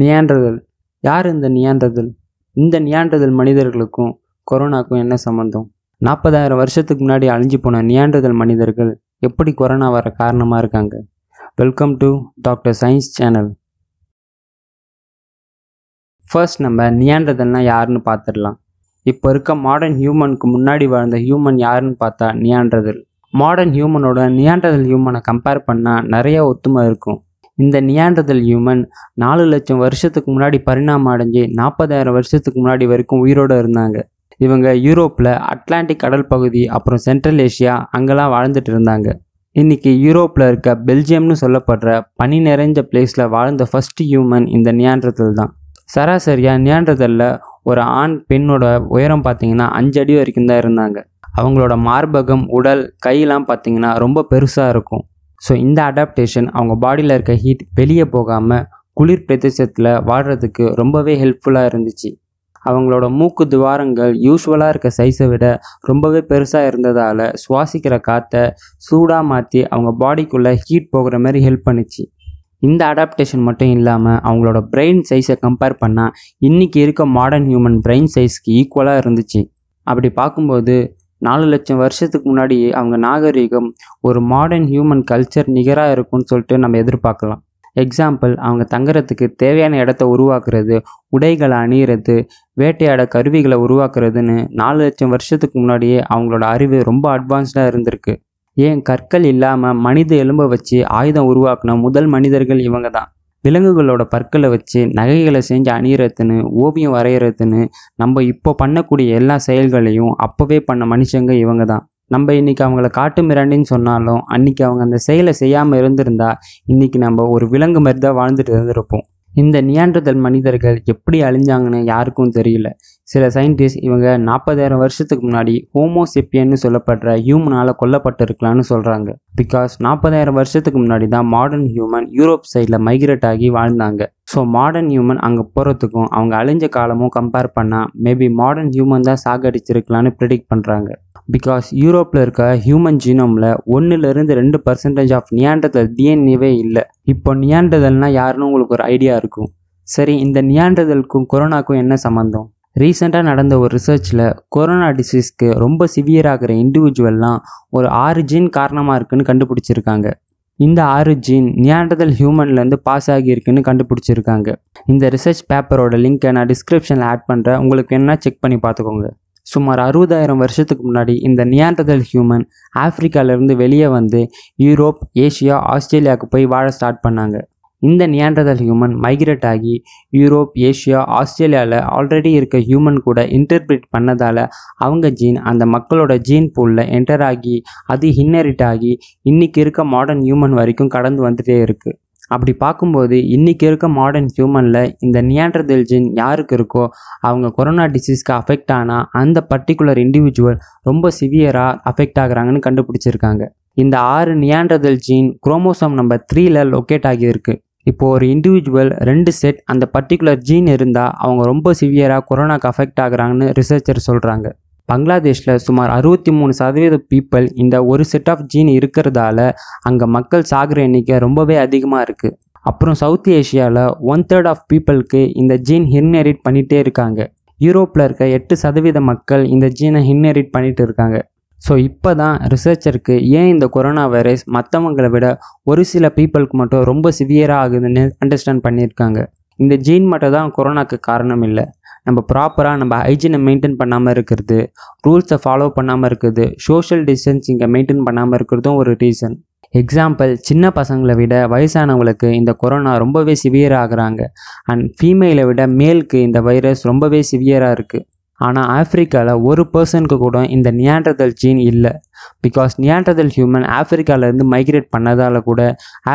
நியாண்டதல் யார் இந்த நியாண்டதல் இந்த நியாண்டதல் மனிதர்களுக்கும் கொரோனாக்கும் என்ன சம்மந்தம் நாற்பதாயிரம் வருஷத்துக்கு முன்னாடி அழிஞ்சு போன நியாண்டதல் மனிதர்கள் எப்படி கொரோனா வர காரணமாக இருக்காங்க welcome to doctor science channel first நம்ம நியாண்டதல்னால் யாருன்னு பார்த்துடலாம் இப்போ இருக்க மாடர்ன் ஹியூமனுக்கு முன்னாடி வாழ்ந்த ஹியூமன் யாருன்னு பார்த்தா நியாண்டதல் மாடர்ன் ஹியூமனோட நியாண்டதல் ஹியூமனை கம்பேர் பண்ணால் நிறையா ஒத்துமை இருக்கும் இந்த நியாண்டதல் ஹியூமன் நாலு லட்சம் வருஷத்துக்கு முன்னாடி பரிணாமம் அடைஞ்சு நாற்பதாயிரம் வருஷத்துக்கு முன்னாடி வரைக்கும் உயிரோடு இருந்தாங்க இவங்க யூரோப்பில் அட்லாண்டிக் கடல் பகுதி அப்புறம் சென்ட்ரல் ஏஷியா அங்கெல்லாம் வாழ்ந்துட்டு இருந்தாங்க இன்றைக்கி யூரோப்பில் இருக்க பெல்ஜியம்னு சொல்லப்படுற பனி நிறைஞ்ச பிளேஸில் வாழ்ந்த ஃபஸ்ட் ஹியூமன் இந்த நியாண்டதல் தான் சராசரியாக நியாண்டதலில் ஒரு ஆண் பெண்ணோட உயரம் பார்த்தீங்கன்னா அஞ்சு அடி வரைக்கும் தான் இருந்தாங்க அவங்களோட மார்பகம் உடல் கையெல்லாம் பார்த்தீங்கன்னா ரொம்ப பெருசாக இருக்கும் ஸோ இந்த அடாப்டேஷன் அவங்க பாடியில் இருக்க ஹீட் வெளியே போகாமல் குளிர் பிரதேசத்தில் வாடுறதுக்கு ரொம்பவே ஹெல்ப்ஃபுல்லாக இருந்துச்சு அவங்களோட மூக்கு துவாரங்கள் யூஸ்வலாக இருக்க சைஸை விட ரொம்பவே பெருசாக இருந்ததால் சுவாசிக்கிற காற்றை சூடாக மாற்றி அவங்க பாடிக்குள்ளே ஹீட் போகிற மாதிரி ஹெல்ப் பண்ணுச்சு இந்த அடாப்டேஷன் மட்டும் இல்லாமல் அவங்களோட பிரெயின் சைஸை கம்பேர் பண்ணால் இன்றைக்கி இருக்க மாடர்ன் ஹியூமன் பிரெயின் சைஸ்க்கு ஈக்குவலாக இருந்துச்சு அப்படி பார்க்கும்போது நாலு லட்சம் வருஷத்துக்கு முன்னாடி அவங்க நாகரீகம் ஒரு மாடர்ன் ஹியூமன் கல்ச்சர் நிகராக இருக்கும்னு சொல்லிட்டு நம்ம எதிர்பார்க்கலாம் எக்ஸாம்பிள் அவங்க தங்குறதுக்கு தேவையான இடத்த உருவாக்குறது உடைகளை அணியிறது வேட்டையாட கருவிகளை உருவாக்குறதுன்னு நாலு லட்சம் வருஷத்துக்கு முன்னாடியே அவங்களோட அறிவு ரொம்ப அட்வான்ஸ்டாக இருந்திருக்கு ஏன் கற்கள் இல்லாமல் மனித எலும்பை வச்சு ஆயுதம் உருவாக்கின முதல் மனிதர்கள் இவங்க தான் விலங்குகளோட பற்களை வச்சு நகைகளை செஞ்சு அணியறதுன்னு ஓவியம் வரைகிறதுன்னு நம்ம இப்போ பண்ணக்கூடிய எல்லா செயல்களையும் அப்போவே பண்ண மனுஷங்க இவங்க தான் நம்ம இன்றைக்கி அவங்கள காட்டு மிராண்டின்னு சொன்னாலும் அன்றைக்கி அவங்க அந்த செயலை செய்யாமல் இருந்திருந்தா இன்றைக்கி நம்ம ஒரு விலங்கு மாதிரி தான் வாழ்ந்துட்டு இருந்திருப்போம் இந்த நியாண்டதல் மனிதர்கள் எப்படி அழிஞ்சாங்கன்னு யாருக்கும் தெரியல சில சயின்டிஸ்ட் இவங்க நாற்பதாயிரம் வருஷத்துக்கு முன்னாடி ஹோமோசெப்பியன்னு சொல்லப்படுற ஹியூமனால் கொல்லப்பட்டிருக்கலான்னு சொல்கிறாங்க பிகாஸ் நாற்பதாயிரம் வருஷத்துக்கு முன்னாடி தான் மாடர்ன் ஹியூமன் யூரோப் சைடில் மைக்ரேட் ஆகி வாழ்ந்தாங்க ஸோ மாடர்ன் ஹியூமன் அங்கே போகிறதுக்கும் அவங்க அழிஞ்ச காலமும் கம்பேர் பண்ணால் மேபி மாடர்ன் ஹியூமன் தான் சாகடிச்சிருக்கலான்னு ப்ரிடிக் பண்ணுறாங்க பிகாஸ் யூரோப்பில் இருக்க ஹியூமன் ஜீனோமில் ஒன்றுலேருந்து ரெண்டு பர்சன்டேஜ் ஆஃப் நியாண்டதல் டிஎன்ஏவே இல்லை இப்போ நியாண்டதல்னால் யாருன்னு உங்களுக்கு ஒரு ஐடியா இருக்கும் சரி இந்த நியாண்டதலுக்கும் கொரோனாக்கும் என்ன சம்மந்தம் ரீசெண்டாக நடந்த ஒரு ரிசர்ச்சில் கொரோனா டிசீஸ்க்கு ரொம்ப சிவியராகிற இண்டிவிஜுவல்லாம் ஒரு ஆறு ஜீன் காரணமாக இருக்குதுன்னு கண்டுபிடிச்சிருக்காங்க இந்த ஆறு ஜீன் நியாண்டதல் ஹியூமன்லேருந்து பாஸ் ஆகியிருக்குன்னு கண்டுபிடிச்சிருக்காங்க இந்த ரிசர்ச் பேப்பரோட லிங்க்கை நான் டிஸ்கிரிப்ஷனில் ஆட் பண்ணுறேன் உங்களுக்கு என்ன செக் பண்ணி பார்த்துக்கோங்க சுமார் அறுபதாயிரம் வருஷத்துக்கு முன்னாடி இந்த நியாண்டதல் ஹியூமன் ஆப்ரிக்காவிலேருந்து வெளியே வந்து யூரோப் ஏஷியா ஆஸ்திரேலியாவுக்கு போய் வாழ ஸ்டார்ட் பண்ணாங்க இந்த நியாண்டதல் ஹியூமன் மைக்ரேட் ஆகி யூரோப் ஏஷியா ஆஸ்திரேலியாவில் ஆல்ரெடி இருக்க ஹியூமன் கூட இன்டர்பிரிட் பண்ணதால் அவங்க ஜீன் அந்த மக்களோட ஜீன் பூலில் என்டர் ஆகி அது ஹின்னரிட் ஆகி இன்றைக்கி இருக்க மாடர்ன் ஹியூமன் வரைக்கும் கடந்து வந்துகிட்டே இருக்குது அப்படி பார்க்கும்போது இன்றைக்கி இருக்க மாடர்ன் ஹியூமனில் இந்த நியாண்டர்தல் ஜீன் யாருக்கு இருக்கோ அவங்க கொரோனா டிசீஸ்க்கு அஃபெக்ட் ஆனால் அந்த பர்டிகுலர் இண்டிவிஜுவல் ரொம்ப சிவியராக அஃபெக்ட் ஆகுறாங்கன்னு கண்டுபிடிச்சிருக்காங்க இந்த ஆறு நியாண்டர்தல் ஜீன் குரோமோசோம் நம்பர் த்ரீல லொக்கேட் ஆகியிருக்கு இப்போது ஒரு இண்டிவிஜுவல் ரெண்டு செட் அந்த பர்டிகுலர் ஜீன் இருந்தால் அவங்க ரொம்ப சிவியராக கொரோனாக்கு அஃபெக்ட் ஆகுறாங்கன்னு ரிசர்ச்சர் சொல்கிறாங்க பங்களாதேஷில் சுமார் அறுபத்தி மூணு சதவீத பீப்புள் இந்த ஒரு செட் ஆஃப் ஜீன் இருக்கிறதால அங்கே மக்கள் சாகிற எண்ணிக்கை ரொம்பவே அதிகமாக இருக்குது அப்புறம் சவுத் ஏஷியாவில் ஒன் தேர்ட் ஆஃப் பீப்புளுக்கு இந்த ஜீன் ஹின்ஹெரிட் பண்ணிகிட்டே இருக்காங்க யூரோப்பில் இருக்க எட்டு சதவீத மக்கள் இந்த ஜீனை ஹின்ஹெரிட் பண்ணிகிட்டு இருக்காங்க ஸோ இப்போ தான் ரிசர்ச்சருக்கு ஏன் இந்த கொரோனா வைரஸ் மற்றவங்களை விட ஒரு சில பீப்புளுக்கு மட்டும் ரொம்ப சிவியராக ஆகுதுன்னு அண்டர்ஸ்டாண்ட் பண்ணியிருக்காங்க இந்த ஜீன் மட்டும் தான் கொரோனாக்கு காரணம் இல்லை நம்ம ப்ராப்பராக நம்ம ஹைஜீனை மெயின்டைன் பண்ணாமல் இருக்கிறது ரூல்ஸை ஃபாலோ பண்ணாமல் இருக்கிறது சோஷியல் டிஸ்டன்சிங்கை மெயின்டைன் பண்ணாமல் இருக்கிறதும் ஒரு ரீசன் எக்ஸாம்பிள் சின்ன பசங்களை விட வயசானவங்களுக்கு இந்த கொரோனா ரொம்பவே சிவியராகிறாங்க அண்ட் ஃபீமேலை விட மேலுக்கு இந்த வைரஸ் ரொம்பவே சிவியராக இருக்குது ஆனால் ஆஃப்ரிக்காவில் ஒரு பர்சனுக்கு கூட இந்த நியாண்டதல் ஜீன் இல்லை பிகாஸ் நியாண்டதல் ஹியூமன் ஆஃப்ரிக்காவிலேருந்து மைக்ரேட் பண்ணதால் கூட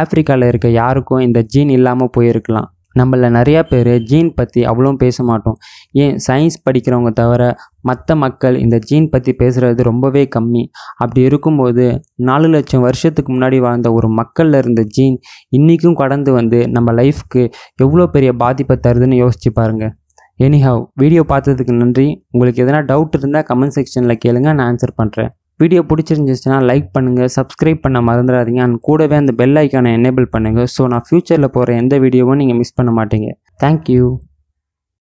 ஆஃப்ரிக்காவில் இருக்க யாருக்கும் இந்த ஜீன் இல்லாமல் போயிருக்கலாம் நம்மள நிறையா பேர் ஜீன் பற்றி அவ்வளோ பேச மாட்டோம் ஏன் சயின்ஸ் படிக்கிறவங்க தவிர மற்ற மக்கள் இந்த ஜீன் பற்றி பேசுகிறது ரொம்பவே கம்மி அப்படி இருக்கும்போது நாலு லட்சம் வருஷத்துக்கு முன்னாடி வாழ்ந்த ஒரு மக்களில் இருந்த ஜீன் இன்றைக்கும் கடந்து வந்து நம்ம லைஃப்க்கு எவ்வளோ பெரிய பாதிப்பை தருதுன்னு யோசிச்சு பாருங்கள் எனிஹவ் வீடியோ பார்த்ததுக்கு நன்றி உங்களுக்கு எதனா டவுட் இருந்தால் கமெண்ட் செக்ஷனில் கேளுங்க நான் ஆன்சர் பண்ணுறேன் வீடியோ பிடிச்சிருந்துச்சுன்னா லைக் பண்ணுங்கள் சப்ஸ்கிரைப் பண்ண மறந்துடாதீங்க அண்ட் கூடவே அந்த பெல் ஐக்கானை எனேபிள் பண்ணுங்கள் ஸோ நான் ஃப்யூச்சரில் போகிற எந்த வீடியோவும் நீங்கள் மிஸ் பண்ண மாட்டீங்க தேங்க்யூ